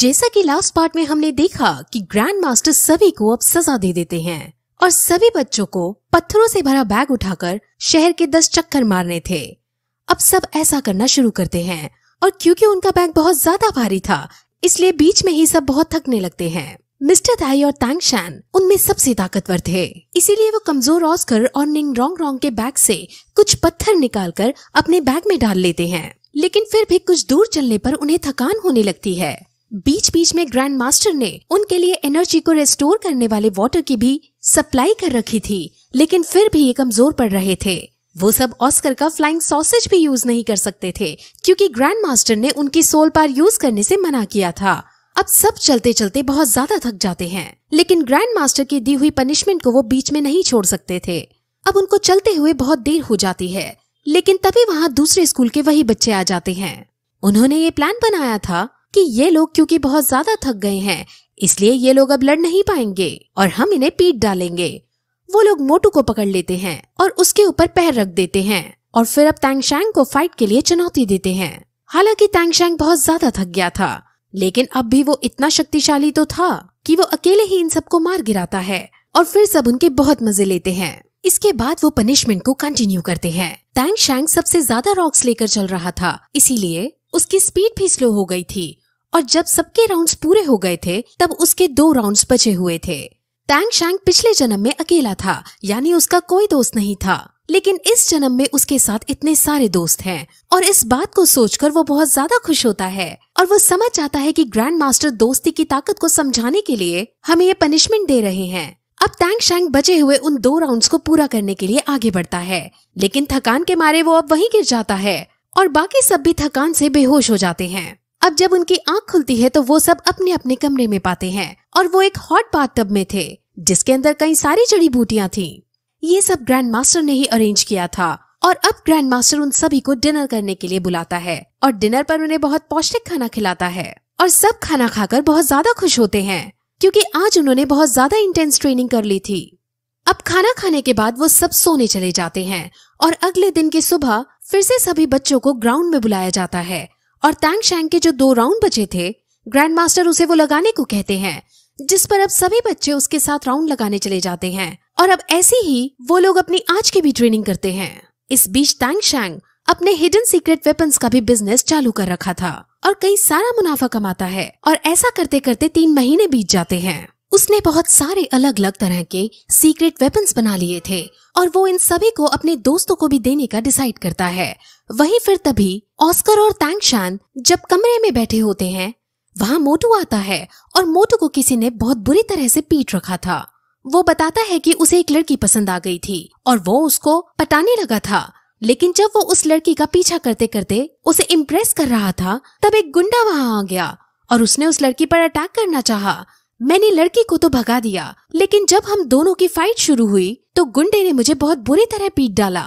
जैसा कि last part में हमने देखा कि ग्रैंड मास्टर सभी को अब सजा दे देते हैं और सभी बच्चों को पत्थरों से भरा बैग उठाकर शहर के दस चक्कर मारने थे अब सब ऐसा करना शुरू करते हैं और क्योंकि उनका बैग बहुत ज्यादा भारी था इसलिए बीच में ही सब बहुत थकने लगते हैं मिस्टर थाई और तैंग शैन उनमें सबसे ताकतवर थे इसीलिए वो कमजोर ऑस्कर और निंग रोंग रोंग के बैग से कुछ पत्थर निकालकर अपने बैग में डाल लेते हैं लेकिन फिर भी कुछ दूर चलने पर उन्हें थकान होने लगती है बीच बीच में ग्रैंड मास्टर ने उनके लिए एनर्जी को रेस्टोर करने वाले वाटर की भी सप्लाई कर रखी थी लेकिन फिर भी ये कमजोर पड़ रहे थे वो सब ऑस्कर का फ्लाइंग सॉसेज भी यूज नहीं कर सकते थे क्योंकि ग्रैंड मास्टर ने उनकी सोल पार यूज करने से मना किया था अब सब चलते चलते बहुत ज्यादा थक जाते हैं लेकिन ग्रैंड मास्टर की दी हुई पनिशमेंट को वो बीच में नहीं छोड़ सकते थे अब उनको चलते हुए बहुत देर हो जाती है लेकिन तभी वहाँ दूसरे स्कूल के वही बच्चे आ जाते हैं उन्होंने ये प्लान बनाया था कि ये लोग क्योंकि बहुत ज्यादा थक गए हैं इसलिए ये लोग अब लड़ नहीं पाएंगे और हम इन्हें पीट डालेंगे वो लोग मोटू को पकड़ लेते हैं और उसके ऊपर पैर रख देते हैं और फिर अब तैंगशैंग को फाइट के लिए चुनौती देते हैं हालांकि तैंगशैंग बहुत ज्यादा थक गया था लेकिन अब भी वो इतना शक्तिशाली तो था कि वो अकेले ही इन सबको मार गिराता है और फिर सब उनके बहुत मजे लेते हैं इसके बाद वो पनिशमेंट को कंटिन्यू करते हैं टैंग शैंग सबसे ज्यादा रॉक्स लेकर चल रहा था इसीलिए उसकी स्पीड भी स्लो हो गई थी और जब सबके राउंड्स पूरे हो गए थे तब उसके दो राउंड्स बचे हुए थे टैंग शैंग पिछले जन्म में अकेला था यानी उसका कोई दोस्त नहीं था लेकिन इस जन्म में उसके साथ इतने सारे दोस्त हैं और इस बात को सोचकर वो बहुत ज्यादा खुश होता है और वो समझ जाता है कि ग्रैंड मास्टर दोस्ती की ताकत को समझाने के लिए हमें ये पनिशमेंट दे रहे हैं अब टैंग शैंग बचे हुए उन दो राउंड्स को पूरा करने के लिए आगे बढ़ता है लेकिन थकान के मारे वो अब वहीं गिर जाता है और बाकी सब भी थकान से बेहोश हो जाते हैं अब जब उनकी आंख खुलती है तो वो सब अपने अपने कमरे में पाते हैं और वो एक हॉट बाथ टब में थे जिसके अंदर कई सारी जड़ी बूटियां थी ये सब ग्रैंड मास्टर ने ही अरेंज किया था और अब ग्रैंड मास्टर उन सभी को डिनर करने के लिए बुलाता है और डिनर पर उन्हें बहुत पौष्टिक खाना खिलाता है और सब खाना खाकर बहुत ज्यादा खुश होते हैं क्योंकि आज उन्होंने बहुत ज्यादा इंटेंस ट्रेनिंग कर ली थी अब खाना खाने के बाद वो सब सोने चले जाते हैं और अगले दिन की सुबह फिर से सभी बच्चों को ग्राउंड में बुलाया जाता है और तैंग शैंग के जो दो राउंड बचे थे ग्रैंड मास्टर उसे वो लगाने को कहते हैं जिस पर अब सभी बच्चे उसके साथ राउंड लगाने चले जाते हैं और अब ऐसे ही वो लोग अपनी आज की भी ट्रेनिंग करते हैं इस बीच तैंग शैंग अपने हिडन सीक्रेट वेपन्स का भी बिजनेस चालू कर रखा था और कई सारा मुनाफा कमाता है और ऐसा करते करते तीन महीने बीत जाते हैं उसने बहुत सारे अलग अलग तरह के सीक्रेट वेपन्स बना लिए थे और वो इन सभी को अपने दोस्तों को भी देने का डिसाइड करता है वहीं फिर तभी ऑस्कर और तैंगशान जब कमरे में बैठे होते हैं वहाँ मोटू आता है और मोटू को किसी ने बहुत बुरी तरह से पीट रखा था वो बताता है कि उसे एक लड़की पसंद आ गई थी और वो उसको पटाने लगा था लेकिन जब वो उस लड़की का पीछा करते करते उसे इम्प्रेस कर रहा था तब एक गुंडा वहाँ आ गया और उसने उस लड़की पर अटैक करना चाहा मैंने लड़की को तो भगा दिया लेकिन जब हम दोनों की फाइट शुरू हुई तो गुंडे ने मुझे बहुत बुरी तरह पीट डाला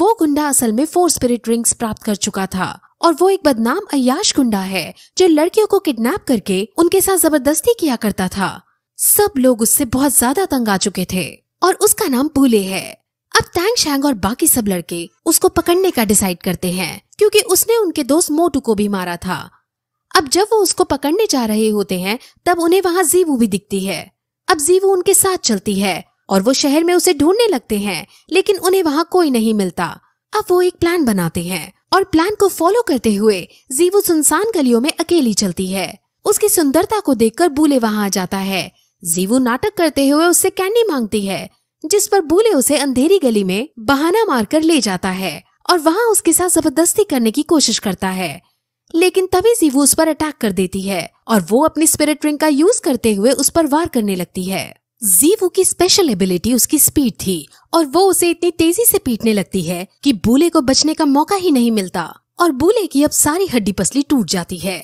वो गुंडा असल में फोर स्पिरिट रिंग्स प्राप्त कर चुका था और वो एक बदनाम अयाश गुंडा है जो लड़कियों को किडनैप करके उनके साथ जबरदस्ती किया करता था सब लोग उससे बहुत ज्यादा तंग आ चुके थे और उसका नाम पूले है अब टैंग शैंग और बाकी सब लड़के उसको पकड़ने का डिसाइड करते हैं क्योंकि उसने उनके दोस्त मोटू को भी मारा था अब जब वो उसको पकड़ने जा रहे होते हैं तब उन्हें वहाँ जीवू भी दिखती है अब जीवू उनके साथ चलती है और वो शहर में उसे ढूंढने लगते हैं लेकिन उन्हें वहाँ कोई नहीं मिलता अब वो एक प्लान बनाते हैं और प्लान को फॉलो करते हुए जीवू सुनसान गलियों में अकेली चलती है उसकी सुंदरता को देखकर बूले वहाँ आ जाता है जीवू नाटक करते हुए उससे कैंडी मांगती है जिस पर बूले उसे अंधेरी गली में बहाना मारकर ले जाता है और वहाँ उसके साथ जबरदस्ती करने की कोशिश करता है लेकिन तभी जीवो उस पर अटैक कर देती है और वो अपनी स्पिरिट रिंग का यूज करते हुए उस पर वार करने लगती है जीवो की स्पेशल एबिलिटी उसकी स्पीड थी और वो उसे इतनी तेजी से पीटने लगती है कि बूले को बचने का मौका ही नहीं मिलता और बूले की अब सारी हड्डी पसली टूट जाती है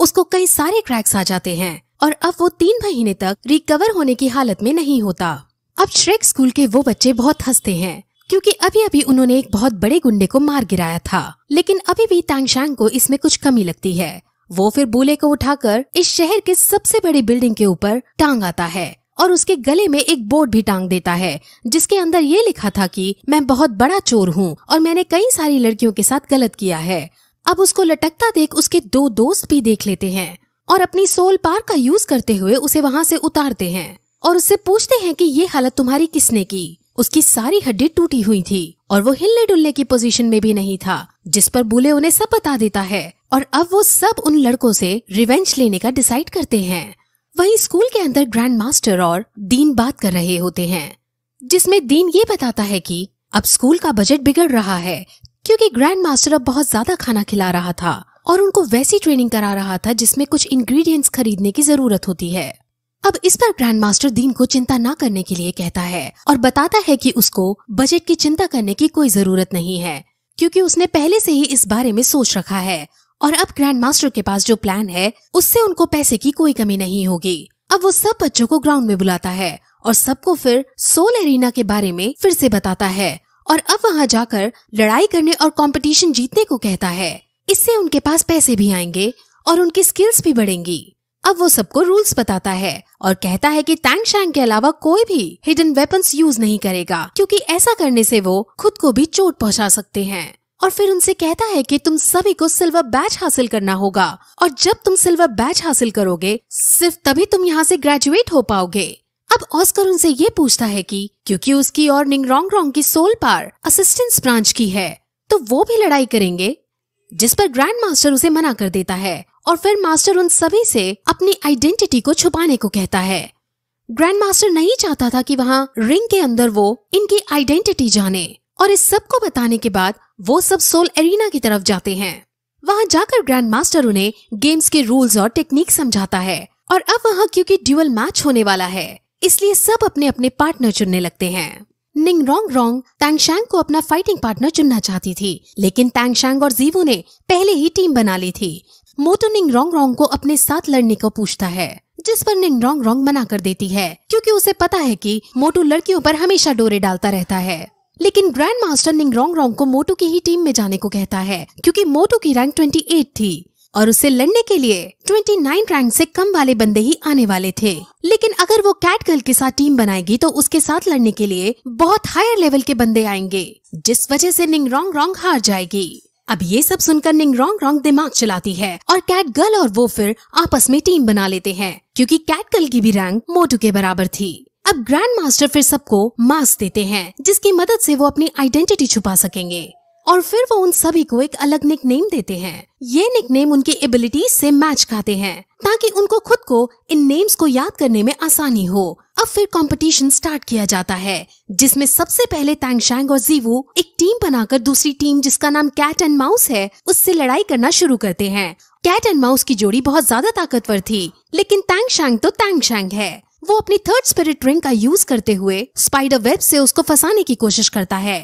उसको कई सारे क्रैक्स आ जाते हैं और अब वो तीन महीने तक रिकवर होने की हालत में नहीं होता अब श्रेक स्कूल के वो बच्चे बहुत हंसते हैं क्योंकि अभी अभी उन्होंने एक बहुत बड़े गुंडे को मार गिराया था लेकिन अभी भी तांगशांग को इसमें कुछ कमी लगती है वो फिर बोले को उठाकर इस शहर के सबसे बड़ी बिल्डिंग के ऊपर टांग आता है और उसके गले में एक बोर्ड भी टांग देता है जिसके अंदर ये लिखा था कि मैं बहुत बड़ा चोर हूँ और मैंने कई सारी लड़कियों के साथ गलत किया है अब उसको लटकता देख उसके दो दोस्त भी देख लेते हैं और अपनी सोल पार का यूज करते हुए उसे वहाँ से उतारते हैं और उससे पूछते हैं कि ये हालत तुम्हारी किसने की उसकी सारी हड्डी टूटी हुई थी और वो हिलने डुलने की पोजीशन में भी नहीं था जिस पर बुले उन्हें सब बता देता है और अब वो सब उन लड़कों से रिवेंज लेने का डिसाइड करते हैं वही स्कूल के अंदर ग्रैंड मास्टर और दीन बात कर रहे होते हैं जिसमें दीन ये बताता है कि अब स्कूल का बजट बिगड़ रहा है क्योंकि ग्रैंड मास्टर अब बहुत ज्यादा खाना खिला रहा था और उनको वैसी ट्रेनिंग करा रहा था जिसमें कुछ इंग्रेडिएंट्स खरीदने की जरूरत होती है अब इस पर ग्रैंड मास्टर दीन को चिंता ना करने के लिए कहता है और बताता है कि उसको बजट की चिंता करने की कोई जरूरत नहीं है क्योंकि उसने पहले से ही इस बारे में सोच रखा है और अब ग्रैंड मास्टर के पास जो प्लान है उससे उनको पैसे की कोई कमी नहीं होगी अब वो सब बच्चों को ग्राउंड में बुलाता है और सबको फिर सोल एरिना के बारे में फिर से बताता है और अब वहाँ जाकर लड़ाई करने और कॉम्पिटिशन जीतने को कहता है इससे उनके पास पैसे भी आएंगे और उनकी स्किल्स भी बढ़ेंगी अब वो सबको रूल्स बताता है और कहता है कि टैंक शैंग के अलावा कोई भी हिडन वेपन्स यूज नहीं करेगा क्योंकि ऐसा करने से वो खुद को भी चोट पहुंचा सकते हैं और फिर उनसे कहता है कि तुम सभी को सिल्वर बैच हासिल करना होगा और जब तुम सिल्वर बैच हासिल करोगे सिर्फ तभी तुम यहाँ से ग्रेजुएट हो पाओगे अब ऑस्कर उनसे ये पूछता है कि क्योंकि उसकी और निंगरोंग रोंग की सोल पार असिस्टेंस ब्रांच की है तो वो भी लड़ाई करेंगे जिस पर ग्रैंड मास्टर उसे मना कर देता है और फिर मास्टर उन सभी से अपनी आइडेंटिटी को छुपाने को कहता है ग्रैंड मास्टर नहीं चाहता था कि वहाँ रिंग के अंदर वो इनकी आइडेंटिटी जाने और इस सब को बताने के बाद वो सब सोल एरिना की तरफ जाते हैं वहाँ जाकर ग्रैंड मास्टर उन्हें गेम्स के रूल्स और टेक्निक समझाता है और अब वहाँ क्योंकि ड्यूअल मैच होने वाला है इसलिए सब अपने अपने पार्टनर चुनने लगते हैं निंग रोंग रोंग तैंगशांग को अपना फाइटिंग पार्टनर चुनना चाहती थी लेकिन तैंगशांग और जीवो ने पहले ही टीम बना ली थी मोटो निंग रोंग रोंग को अपने साथ लड़ने को पूछता है जिस पर निंग रोंग मना कर देती है क्योंकि उसे पता है कि मोटू लड़कियों पर हमेशा डोरे डालता रहता है लेकिन ग्रैंड मास्टर निंगरोंग रोंग को मोटू की ही टीम में जाने को कहता है क्योंकि मोटू की रैंक 28 थी और उसे लड़ने के लिए 29 रैंक से कम वाले बंदे ही आने वाले थे लेकिन अगर वो कैट गर्ल के साथ टीम बनाएगी तो उसके साथ लड़ने के लिए बहुत हायर लेवल के बंदे आएंगे जिस वजह से निंग रोंग रोंग हार जाएगी अब ये सब सुनकर निंग रोंग रोंग दिमाग चलाती है और कैट गर्ल और वो फिर आपस में टीम बना लेते हैं क्योंकि कैट गर्ल की भी रैंक मोटू के बराबर थी अब ग्रैंड मास्टर फिर सबको मास्क देते हैं जिसकी मदद से वो अपनी आइडेंटिटी छुपा सकेंगे और फिर वो उन सभी को एक अलग निक नेम देते हैं ये निक नेम उनकी एबिलिटीज से मैच खाते हैं ताकि उनको खुद को इन नेम्स को याद करने में आसानी हो अब फिर कंपटीशन स्टार्ट किया जाता है जिसमें सबसे पहले तैंगशांग और जीवू एक टीम बनाकर दूसरी टीम जिसका नाम कैट एंड माउस है उससे लड़ाई करना शुरू करते हैं कैट एंड माउस की जोड़ी बहुत ज्यादा ताकतवर थी लेकिन तैंगशांग तो तैंगशांग है वो अपनी थर्ड स्पिरिट रिंग का यूज करते हुए स्पाइडर वेब से उसको फंसाने की कोशिश करता है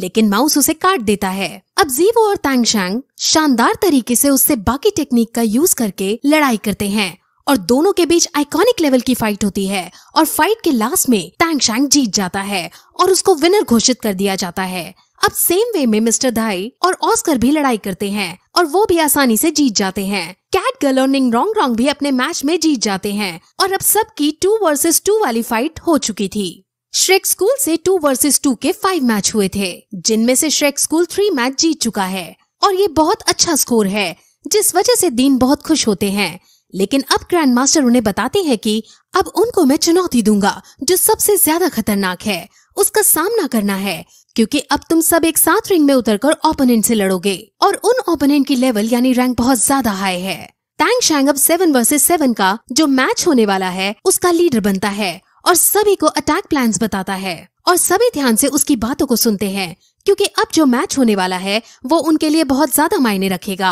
लेकिन माउस उसे काट देता है अब जीवो और तैंगशांग शानदार तरीके से उससे बाकी टेक्निक का यूज करके लड़ाई करते हैं और दोनों के बीच आइकॉनिक लेवल की फाइट होती है और फाइट के लास्ट में तैंगशांग जीत जाता है और उसको विनर घोषित कर दिया जाता है अब सेम वे में मिस्टर धाई और ऑस्कर भी लड़ाई करते हैं और वो भी आसानी से जीत जाते हैं कैट गर्ल और निंग रॉन्ग रॉन्ग भी अपने मैच में जीत जाते हैं और अब सबकी टू वर्सेस टू वाली फाइट हो चुकी थी श्रेक स्कूल से टू वर्सेस टू के फाइव मैच हुए थे जिनमें से श्रेक स्कूल थ्री मैच जीत चुका है और ये बहुत अच्छा स्कोर है जिस वजह से दीन बहुत खुश होते हैं लेकिन अब ग्रैंड मास्टर उन्हें बताते हैं कि अब उनको मैं चुनौती दूंगा जो सबसे ज्यादा खतरनाक है उसका सामना करना है क्योंकि अब तुम सब एक साथ रिंग में उतरकर ओपोनेंट से लड़ोगे और उन ओपोनेंट की लेवल यानी रैंक बहुत ज्यादा हाई है टैंग शैंग अब सेवन वर्सेज सेवन का जो मैच होने वाला है उसका लीडर बनता है और सभी को अटैक प्लान बताता है और सभी ध्यान से उसकी बातों को सुनते हैं क्योंकि अब जो मैच होने वाला है वो उनके लिए बहुत ज्यादा मायने रखेगा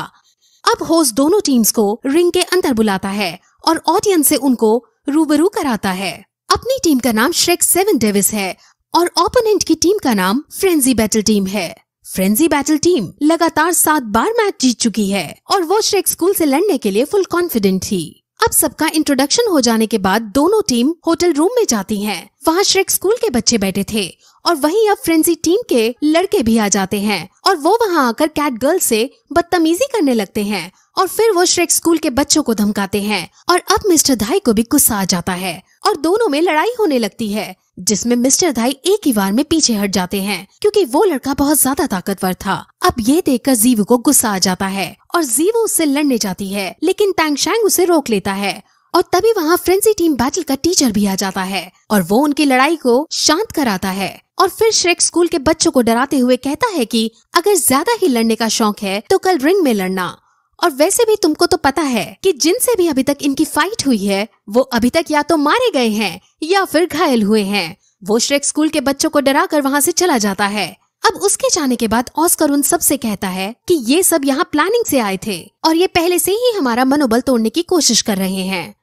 अब होस्ट दोनों टीम्स को रिंग के अंदर बुलाता है और ऑडियंस से उनको रूबरू कराता है अपनी टीम का नाम श्रेक सेवन डेविस है और ओपोनेंट की टीम का नाम फ्रेंजी बैटल टीम है फ्रेंजी बैटल टीम लगातार सात बार मैच जीत चुकी है और वो श्रेक स्कूल से लड़ने के लिए फुल कॉन्फिडेंट थी अब सबका इंट्रोडक्शन हो जाने के बाद दोनों टीम होटल रूम में जाती हैं। वहाँ श्रेक स्कूल के बच्चे बैठे थे और वहीं अब फ्रेंजी टीम के लड़के भी आ जाते हैं और वो वहाँ आकर कैट गर्ल से बदतमीजी करने लगते हैं और फिर वो श्रेक स्कूल के बच्चों को धमकाते हैं और अब मिस्टर धाई को भी गुस्सा आ जाता है और दोनों में लड़ाई होने लगती है जिसमें मिस्टर धाई एक ही बार में पीछे हट जाते हैं क्योंकि वो लड़का बहुत ज्यादा ताकतवर था अब ये देखकर जीवू को गुस्सा आ जाता है और जीवू उससे लड़ने जाती है लेकिन टैंगशैंग उसे रोक लेता है और तभी वहाँ फ्रेंसी टीम बैटल का टीचर भी आ जाता है और वो उनकी लड़ाई को शांत कराता है और फिर श्रेक स्कूल के बच्चों को डराते हुए कहता है कि अगर ज्यादा ही लड़ने का शौक है तो कल रिंग में लड़ना और वैसे भी तुमको तो पता है कि जिनसे भी अभी तक इनकी फाइट हुई है वो अभी तक या तो मारे गए हैं या फिर घायल हुए हैं वो श्रेक स्कूल के बच्चों को डरा कर वहाँ से चला जाता है अब उसके जाने के बाद ऑस्कर उन सब से कहता है कि ये सब यहाँ प्लानिंग से आए थे और ये पहले से ही हमारा मनोबल तोड़ने की कोशिश कर रहे हैं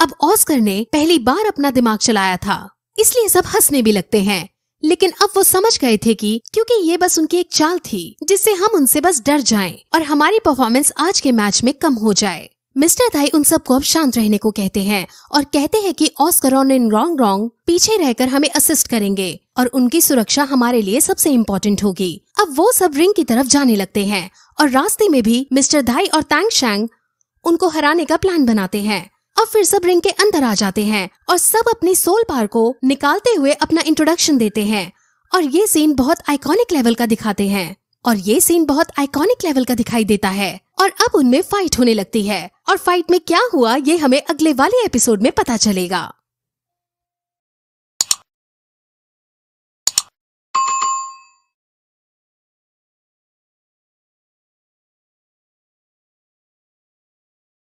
अब ऑस्कर ने पहली बार अपना दिमाग चलाया था इसलिए सब हंसने भी लगते हैं लेकिन अब वो समझ गए थे कि क्योंकि ये बस उनकी एक चाल थी जिससे हम उनसे बस डर जाएं और हमारी परफॉर्मेंस आज के मैच में कम हो जाए मिस्टर थाई उन सबको अब शांत रहने को कहते हैं और कहते हैं कि ऑस्कर और इन रॉन्ग रॉन्ग पीछे रहकर हमें असिस्ट करेंगे और उनकी सुरक्षा हमारे लिए सबसे इम्पोर्टेंट होगी अब वो सब रिंग की तरफ जाने लगते हैं और रास्ते में भी मिस्टर धाई और तैंग शैंग उनको हराने का प्लान बनाते हैं अब फिर सब रिंग के अंदर आ जाते हैं और सब अपनी सोल पार को निकालते हुए अपना इंट्रोडक्शन देते हैं और ये सीन बहुत आइकॉनिक लेवल का दिखाते हैं और ये सीन बहुत आइकॉनिक लेवल का दिखाई देता है और अब उनमें फाइट होने लगती है और फाइट में क्या हुआ ये हमें अगले वाले एपिसोड में पता चलेगा